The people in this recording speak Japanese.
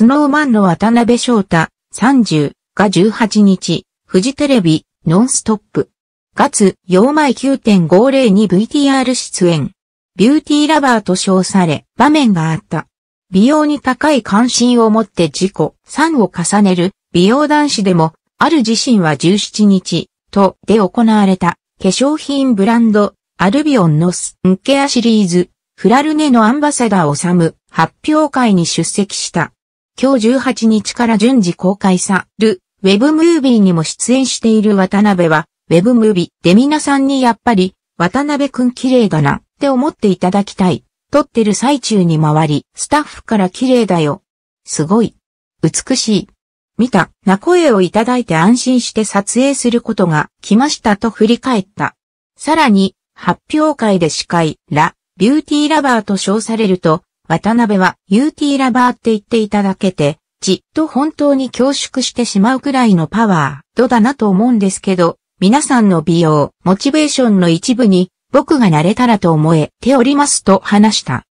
スノーマンの渡辺翔太、30が18日、フジテレビ、ノンストップ。月、4枚 9.502VTR 出演。ビューティーラバーと称され、場面があった。美容に高い関心を持って自己、3を重ねる、美容男子でも、ある自身は17日、と、で行われた、化粧品ブランド、アルビオンのスンケアシリーズ、フラルネのアンバサダーをサム、発表会に出席した。今日18日から順次公開さる、ウェブムービーにも出演している渡辺は、ウェブムービーで皆さんにやっぱり、渡辺くん綺麗だなって思っていただきたい。撮ってる最中に回り、スタッフから綺麗だよ。すごい。美しい。見た、な声をいただいて安心して撮影することが来ましたと振り返った。さらに、発表会で司会、ラ、ビューティーラバーと称されると、渡辺は UT ラバーって言っていただけて、じっと本当に恐縮してしまうくらいのパワー、ドだなと思うんですけど、皆さんの美容、モチベーションの一部に、僕がなれたらと思えておりますと話した。